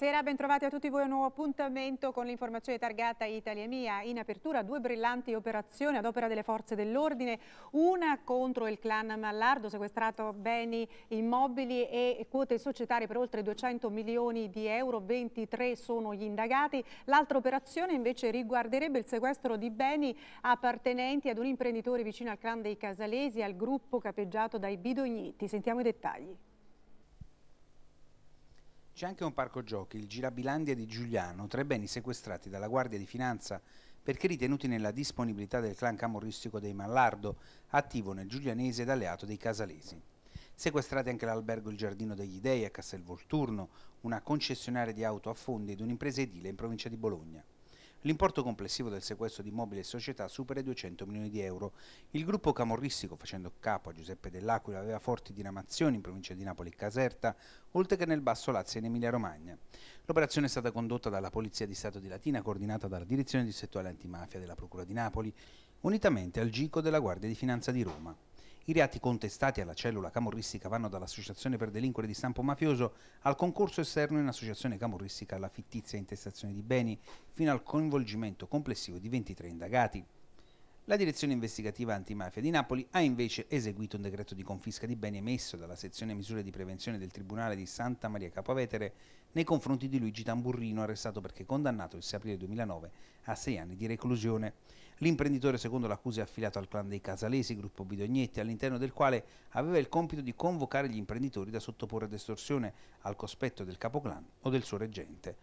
Buonasera, bentrovati a tutti voi a un nuovo appuntamento con l'informazione targata Italia Mia. In apertura due brillanti operazioni ad opera delle forze dell'ordine, una contro il clan Mallardo, sequestrato beni immobili e quote societarie per oltre 200 milioni di euro, 23 sono gli indagati. L'altra operazione invece riguarderebbe il sequestro di beni appartenenti ad un imprenditore vicino al clan dei Casalesi, al gruppo capeggiato dai Bidogniti. Sentiamo i dettagli. C'è anche un parco giochi, il Girabilandia di Giuliano, tra i beni sequestrati dalla Guardia di Finanza perché ritenuti nella disponibilità del clan camorristico dei Mallardo, attivo nel giulianese ed alleato dei Casalesi. Sequestrati anche l'albergo Il Giardino degli Dei a Castelvolturno, una concessionaria di auto a fondi ed un'impresa edile in provincia di Bologna. L'importo complessivo del sequestro di immobili e società supera i 200 milioni di euro. Il gruppo camorristico, facendo capo a Giuseppe Dell'Aquila, aveva forti dinamazioni in provincia di Napoli e Caserta, oltre che nel Basso Lazio e in Emilia-Romagna. L'operazione è stata condotta dalla Polizia di Stato di Latina, coordinata dalla Direzione Distrettuale Antimafia della Procura di Napoli, unitamente al GICO della Guardia di Finanza di Roma. I reati contestati alla cellula camorristica vanno dall'associazione per delinquere di stampo mafioso al concorso esterno in associazione camorristica alla fittizia intestazione di beni, fino al coinvolgimento complessivo di 23 indagati. La direzione investigativa antimafia di Napoli ha invece eseguito un decreto di confisca di beni emesso dalla sezione misure di prevenzione del Tribunale di Santa Maria Capovetere nei confronti di Luigi Tamburrino, arrestato perché condannato il 6 aprile 2009 a sei anni di reclusione. L'imprenditore, secondo l'accusa, è affiliato al clan dei Casalesi, gruppo Bidognetti, all'interno del quale aveva il compito di convocare gli imprenditori da sottoporre ad estorsione al cospetto del capoclan o del suo reggente.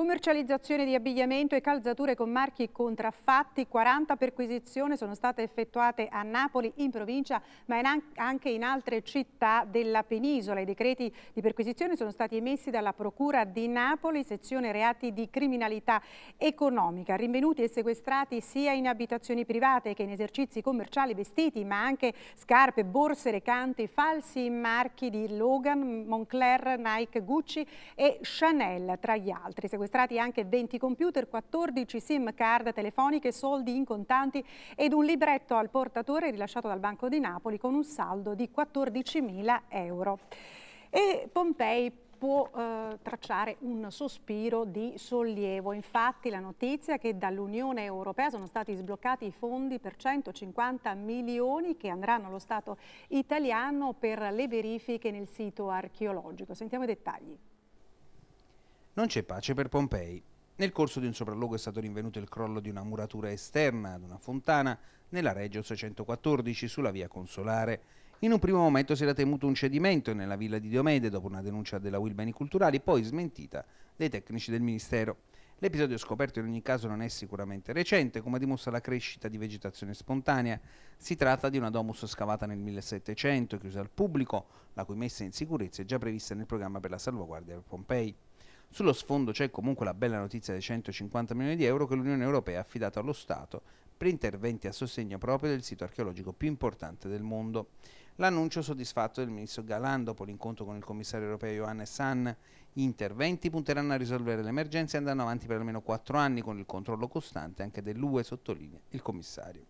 Commercializzazione di abbigliamento e calzature con marchi contraffatti, 40 perquisizioni sono state effettuate a Napoli in provincia ma in anche in altre città della penisola. I decreti di perquisizione sono stati emessi dalla Procura di Napoli, sezione reati di criminalità economica, rinvenuti e sequestrati sia in abitazioni private che in esercizi commerciali vestiti ma anche scarpe, borse, recanti, falsi marchi di Logan, Moncler, Nike, Gucci e Chanel tra gli altri. Sequestrati sequestrati anche 20 computer, 14 SIM card telefoniche, soldi in contanti ed un libretto al portatore rilasciato dal Banco di Napoli con un saldo di 14.000 euro. E Pompei può eh, tracciare un sospiro di sollievo. Infatti la notizia che dall'Unione Europea sono stati sbloccati i fondi per 150 milioni che andranno allo Stato italiano per le verifiche nel sito archeologico. Sentiamo i dettagli. Non c'è pace per Pompei. Nel corso di un sopralluogo è stato rinvenuto il crollo di una muratura esterna ad una fontana nella Regio 614 sulla via Consolare. In un primo momento si era temuto un cedimento nella villa di Diomede dopo una denuncia della Will Beni Culturali, poi smentita dai tecnici del Ministero. L'episodio scoperto in ogni caso non è sicuramente recente, come dimostra la crescita di vegetazione spontanea. Si tratta di una domus scavata nel 1700, chiusa al pubblico, la cui messa in sicurezza è già prevista nel programma per la salvaguardia di Pompei. Sullo sfondo c'è comunque la bella notizia dei 150 milioni di euro che l'Unione Europea ha affidato allo Stato per interventi a sostegno proprio del sito archeologico più importante del mondo. L'annuncio soddisfatto del ministro Galan dopo l'incontro con il commissario europeo Johannes Hahn. Gli interventi punteranno a risolvere le emergenze e andranno avanti per almeno quattro anni con il controllo costante anche dell'UE, sottolinea il commissario,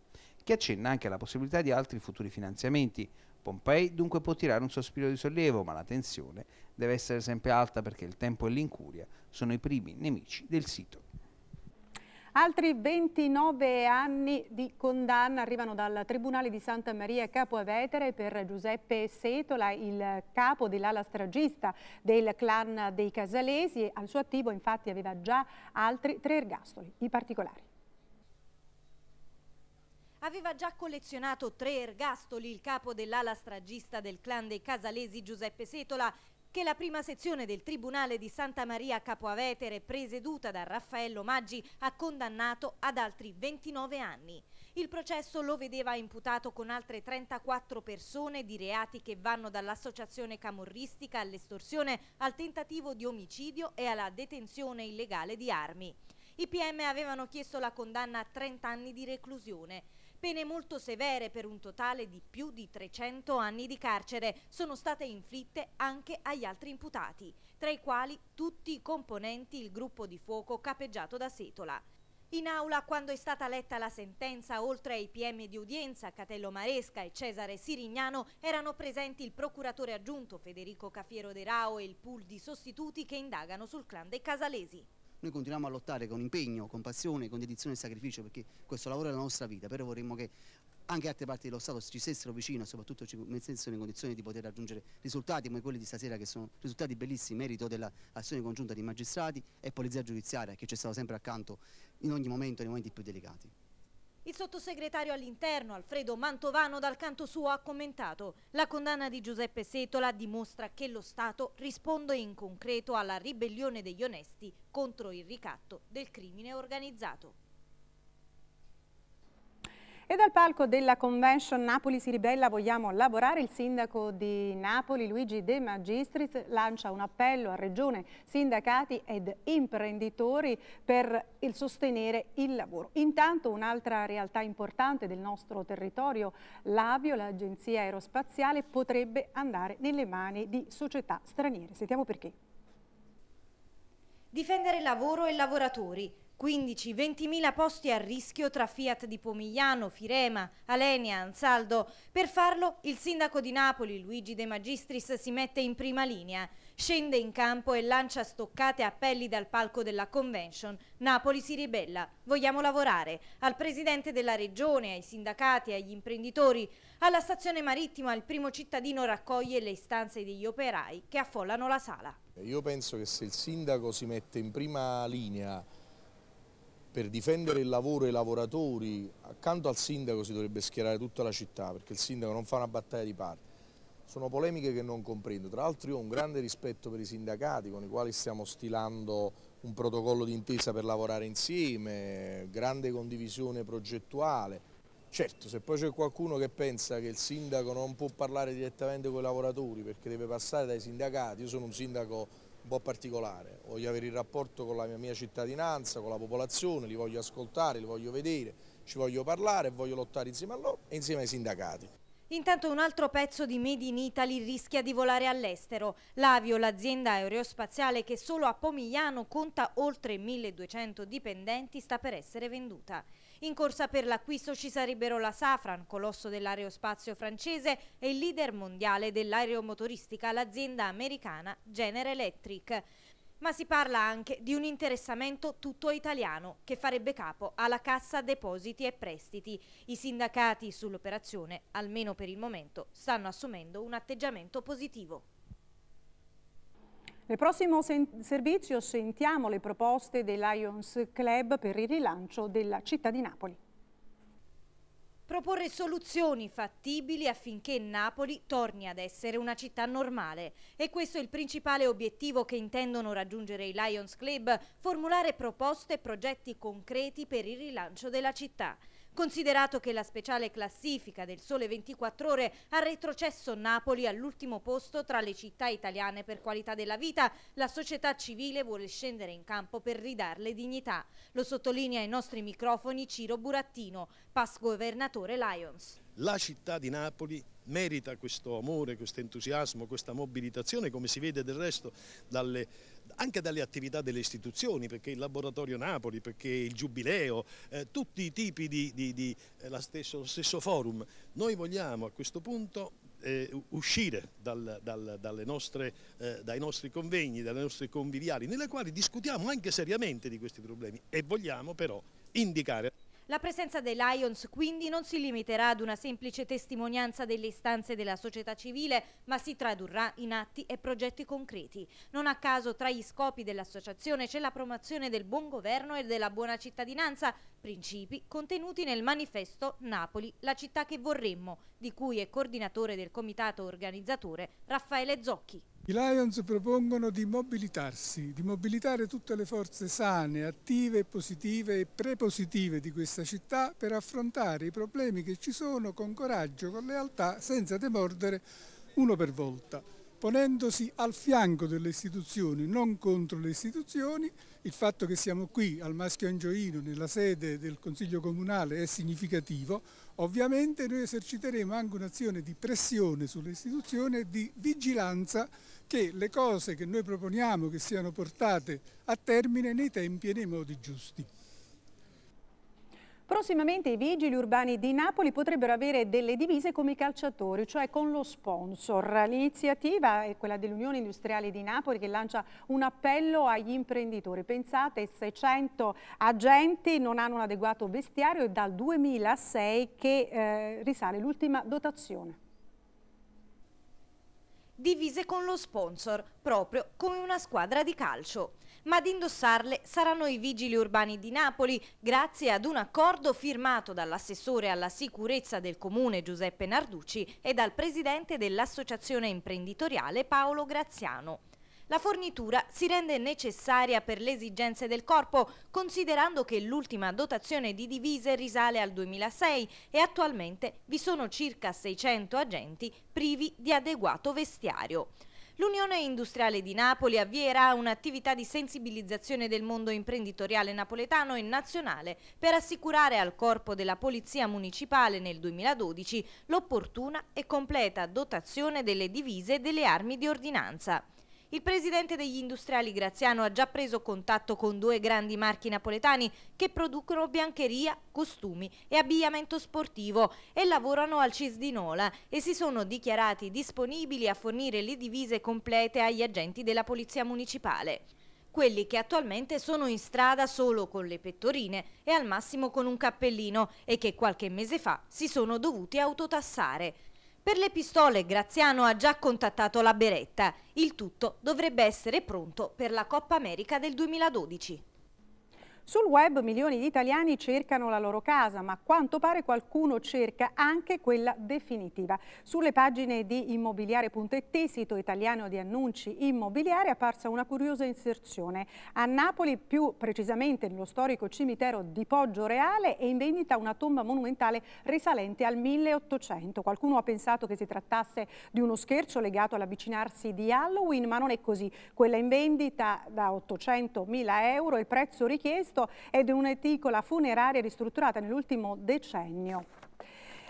che accenna anche alla possibilità di altri futuri finanziamenti, Pompei dunque può tirare un sospiro di sollievo, ma la tensione deve essere sempre alta perché il tempo e l'incuria sono i primi nemici del sito. Altri 29 anni di condanna arrivano dal Tribunale di Santa Maria Capo Avetere per Giuseppe Setola, il capo dell'ala stragista del clan dei Casalesi. Al suo attivo infatti aveva già altri tre ergastoli. I particolari aveva già collezionato tre ergastoli il capo dell'ala stragista del clan dei Casalesi Giuseppe Setola, che la prima sezione del Tribunale di Santa Maria Capoavetere, preseduta da Raffaello Maggi, ha condannato ad altri 29 anni. Il processo lo vedeva imputato con altre 34 persone di reati che vanno dall'associazione camorristica all'estorsione, al tentativo di omicidio e alla detenzione illegale di armi. I PM avevano chiesto la condanna a 30 anni di reclusione. Pene molto severe per un totale di più di 300 anni di carcere sono state inflitte anche agli altri imputati, tra i quali tutti i componenti il gruppo di fuoco capeggiato da Setola. In aula, quando è stata letta la sentenza, oltre ai PM di udienza Catello Maresca e Cesare Sirignano, erano presenti il procuratore aggiunto Federico Cafiero De Rao e il pool di sostituti che indagano sul clan dei Casalesi. Noi continuiamo a lottare con impegno, con passione, con dedizione e sacrificio perché questo lavoro è la nostra vita, però vorremmo che anche altre parti dello Stato ci stessero vicino e soprattutto ci mettessero in condizione di poter raggiungere risultati come quelli di stasera che sono risultati bellissimi, merito dell'azione congiunta di magistrati e polizia giudiziaria che ci è stato sempre accanto in ogni momento, nei momenti più delicati. Il sottosegretario all'interno Alfredo Mantovano dal canto suo ha commentato la condanna di Giuseppe Setola dimostra che lo Stato risponde in concreto alla ribellione degli onesti contro il ricatto del crimine organizzato. E dal palco della convention Napoli si ribella vogliamo lavorare, il sindaco di Napoli Luigi De Magistris lancia un appello a regione, sindacati ed imprenditori per il sostenere il lavoro. Intanto un'altra realtà importante del nostro territorio, l'Avio, l'agenzia aerospaziale, potrebbe andare nelle mani di società straniere. Sentiamo perché. Difendere lavoro e lavoratori. 15-20.000 posti a rischio tra Fiat di Pomigliano, Firema, Alenia, Ansaldo. Per farlo il sindaco di Napoli Luigi De Magistris si mette in prima linea, scende in campo e lancia stoccate appelli dal palco della convention. Napoli si ribella, vogliamo lavorare. Al presidente della regione, ai sindacati, agli imprenditori, alla stazione marittima il primo cittadino raccoglie le istanze degli operai che affollano la sala. Io penso che se il sindaco si mette in prima linea per difendere il lavoro e i lavoratori, accanto al sindaco si dovrebbe schierare tutta la città, perché il sindaco non fa una battaglia di parte. Sono polemiche che non comprendo, tra l'altro io ho un grande rispetto per i sindacati con i quali stiamo stilando un protocollo d'intesa per lavorare insieme, grande condivisione progettuale. Certo, se poi c'è qualcuno che pensa che il sindaco non può parlare direttamente con i lavoratori perché deve passare dai sindacati, io sono un sindaco un po' particolare, voglio avere il rapporto con la mia cittadinanza, con la popolazione, li voglio ascoltare, li voglio vedere, ci voglio parlare, voglio lottare insieme a loro e insieme ai sindacati. Intanto un altro pezzo di Made in Italy rischia di volare all'estero. L'Avio, l'azienda aerospaziale che solo a Pomigliano conta oltre 1200 dipendenti, sta per essere venduta. In corsa per l'acquisto ci sarebbero la Safran, colosso dell'aerospazio francese e il leader mondiale dell'aeromotoristica, l'azienda americana General Electric ma si parla anche di un interessamento tutto italiano che farebbe capo alla Cassa Depositi e Prestiti. I sindacati sull'operazione, almeno per il momento, stanno assumendo un atteggiamento positivo. Nel prossimo sen servizio sentiamo le proposte dei Lions Club per il rilancio della città di Napoli. Proporre soluzioni fattibili affinché Napoli torni ad essere una città normale. E questo è il principale obiettivo che intendono raggiungere i Lions Club, formulare proposte e progetti concreti per il rilancio della città. Considerato che la speciale classifica del Sole 24 Ore ha retrocesso Napoli all'ultimo posto tra le città italiane per qualità della vita, la società civile vuole scendere in campo per ridarle dignità. Lo sottolinea ai nostri microfoni Ciro Burattino, past governatore Lions. La città di Napoli merita questo amore, questo entusiasmo, questa mobilitazione, come si vede del resto dalle, anche dalle attività delle istituzioni, perché il Laboratorio Napoli, perché il Giubileo, eh, tutti i tipi di, di, di eh, stesso, lo stesso forum. Noi vogliamo a questo punto eh, uscire dal, dal, nostre, eh, dai nostri convegni, dalle nostre conviviali, nelle quali discutiamo anche seriamente di questi problemi e vogliamo però indicare la presenza dei Lions quindi non si limiterà ad una semplice testimonianza delle istanze della società civile, ma si tradurrà in atti e progetti concreti. Non a caso tra gli scopi dell'associazione c'è la promozione del buon governo e della buona cittadinanza, principi contenuti nel manifesto Napoli, la città che vorremmo, di cui è coordinatore del comitato organizzatore Raffaele Zocchi. I Lions propongono di mobilitarsi, di mobilitare tutte le forze sane, attive, positive e prepositive di questa città per affrontare i problemi che ci sono con coraggio, con lealtà, senza demordere uno per volta, ponendosi al fianco delle istituzioni, non contro le istituzioni. Il fatto che siamo qui al Maschio Angioino, nella sede del Consiglio Comunale, è significativo. Ovviamente noi eserciteremo anche un'azione di pressione sulle istituzioni e di vigilanza che le cose che noi proponiamo che siano portate a termine nei tempi e nei modi giusti. Prossimamente i vigili urbani di Napoli potrebbero avere delle divise come i calciatori, cioè con lo sponsor. L'iniziativa è quella dell'Unione Industriale di Napoli che lancia un appello agli imprenditori. Pensate, 600 agenti non hanno un adeguato vestiario e dal 2006 che eh, risale l'ultima dotazione divise con lo sponsor, proprio come una squadra di calcio. Ma ad indossarle saranno i vigili urbani di Napoli, grazie ad un accordo firmato dall'assessore alla sicurezza del comune Giuseppe Narducci e dal presidente dell'associazione imprenditoriale Paolo Graziano. La fornitura si rende necessaria per le esigenze del corpo, considerando che l'ultima dotazione di divise risale al 2006 e attualmente vi sono circa 600 agenti privi di adeguato vestiario. L'Unione Industriale di Napoli avvierà un'attività di sensibilizzazione del mondo imprenditoriale napoletano e nazionale per assicurare al Corpo della Polizia Municipale nel 2012 l'opportuna e completa dotazione delle divise e delle armi di ordinanza. Il presidente degli industriali Graziano ha già preso contatto con due grandi marchi napoletani che producono biancheria, costumi e abbigliamento sportivo e lavorano al CIS di Nola e si sono dichiarati disponibili a fornire le divise complete agli agenti della Polizia Municipale quelli che attualmente sono in strada solo con le pettorine e al massimo con un cappellino e che qualche mese fa si sono dovuti autotassare. Per le pistole Graziano ha già contattato la Beretta. Il tutto dovrebbe essere pronto per la Coppa America del 2012. Sul web milioni di italiani cercano la loro casa, ma a quanto pare qualcuno cerca anche quella definitiva. Sulle pagine di immobiliare.it, sito italiano di annunci immobiliari, è apparsa una curiosa inserzione. A Napoli, più precisamente nello storico cimitero di Poggio Reale, è in vendita una tomba monumentale risalente al 1800. Qualcuno ha pensato che si trattasse di uno scherzo legato all'avvicinarsi di Halloween, ma non è così. Quella in vendita da 800.000 euro, il prezzo richiesto 18 ed un'eticola funeraria ristrutturata nell'ultimo decennio.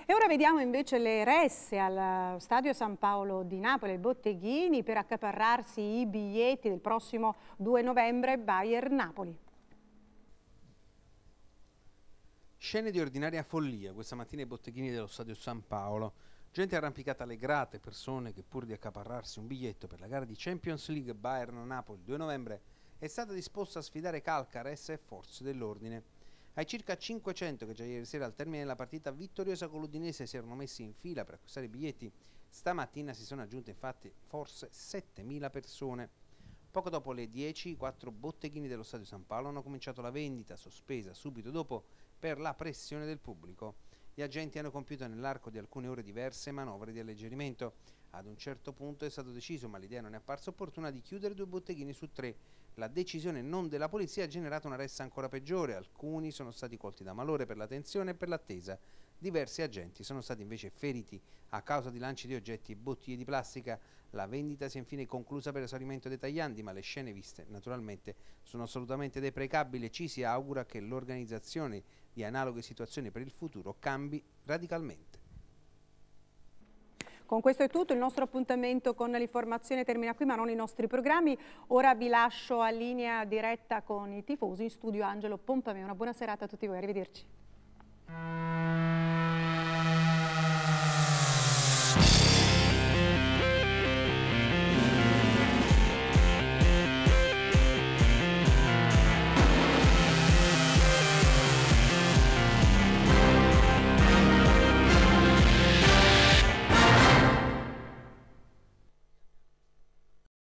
E ora vediamo invece le resse al Stadio San Paolo di Napoli, Botteghini, per accaparrarsi i biglietti del prossimo 2 novembre Bayern-Napoli. Scene di ordinaria follia questa mattina ai botteghini dello Stadio San Paolo. Gente arrampicata alle grate, persone che pur di accaparrarsi un biglietto per la gara di Champions League Bayern-Napoli 2 novembre è stata disposta a sfidare Calcares e forze dell'ordine. Ai circa 500 che già ieri sera al termine della partita vittoriosa con l'Udinese si erano messi in fila per acquistare i biglietti, stamattina si sono aggiunte infatti forse 7.000 persone. Poco dopo le 10, i quattro botteghini dello Stadio San Paolo hanno cominciato la vendita, sospesa subito dopo per la pressione del pubblico. Gli agenti hanno compiuto nell'arco di alcune ore diverse manovre di alleggerimento. Ad un certo punto è stato deciso, ma l'idea non è apparsa opportuna, di chiudere due botteghini su tre la decisione non della polizia ha generato una ressa ancora peggiore, alcuni sono stati colti da malore per la tensione e per l'attesa. Diversi agenti sono stati invece feriti a causa di lanci di oggetti e bottiglie di plastica. La vendita si è infine conclusa per esaurimento dei taglianti, ma le scene viste naturalmente sono assolutamente deprecabili ci si augura che l'organizzazione di analoghe situazioni per il futuro cambi radicalmente. Con questo è tutto, il nostro appuntamento con l'informazione termina qui, ma non i nostri programmi. Ora vi lascio a linea diretta con i tifosi in studio Angelo Pompameo. Una buona serata a tutti voi, arrivederci.